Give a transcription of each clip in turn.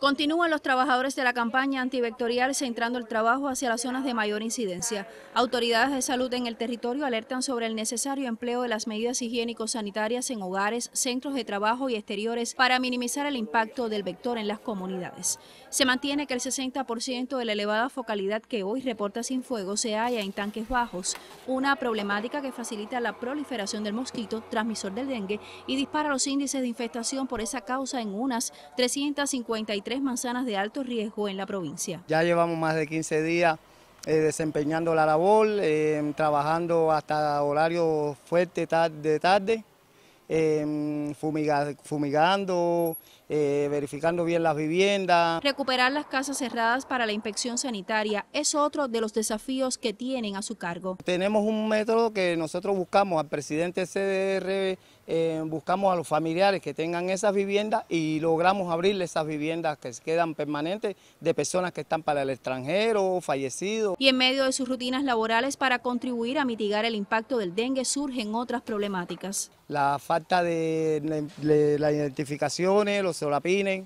Continúan los trabajadores de la campaña antivectorial centrando el trabajo hacia las zonas de mayor incidencia. Autoridades de salud en el territorio alertan sobre el necesario empleo de las medidas higiénico-sanitarias en hogares, centros de trabajo y exteriores para minimizar el impacto del vector en las comunidades. Se mantiene que el 60% de la elevada focalidad que hoy reporta sin fuego se halla en tanques bajos, una problemática que facilita la proliferación del mosquito transmisor del dengue y dispara los índices de infestación por esa causa en unas 353 tres manzanas de alto riesgo en la provincia. Ya llevamos más de 15 días eh, desempeñando la labor, eh, trabajando hasta horario fuerte de tarde, eh, fumigando, verificando bien las viviendas. Recuperar las casas cerradas para la inspección sanitaria es otro de los desafíos que tienen a su cargo. Tenemos un método que nosotros buscamos al presidente CDR eh, buscamos a los familiares que tengan esas viviendas y logramos abrirle esas viviendas que quedan permanentes de personas que están para el extranjero, fallecidos. Y en medio de sus rutinas laborales para contribuir a mitigar el impacto del dengue surgen otras problemáticas. La falta de, de las identificaciones, los solapines,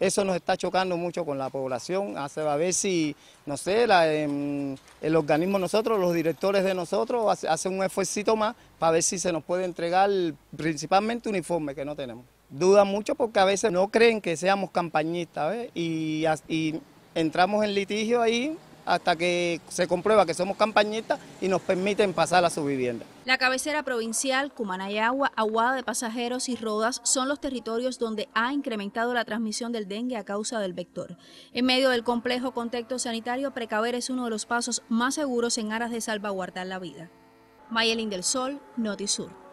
eso nos está chocando mucho con la población, a ver si, no sé, em, el, organismo nosotros, los directores de nosotros, hacen hace un esfuerzo más para ver si se nos puede entregar principalmente uniforme que no tenemos. Dudan mucho porque a veces no creen que seamos campañistas Y, y entramos en litigio ahí hasta que se comprueba que somos campañistas y nos permiten pasar a su vivienda. La cabecera provincial, Cumanayagua, Aguada de Pasajeros y Rodas son los territorios donde ha incrementado la transmisión del dengue a causa del vector. En medio del complejo contexto sanitario, precaver es uno de los pasos más seguros en aras de salvaguardar la vida. Mayelin del Sol, Notisur.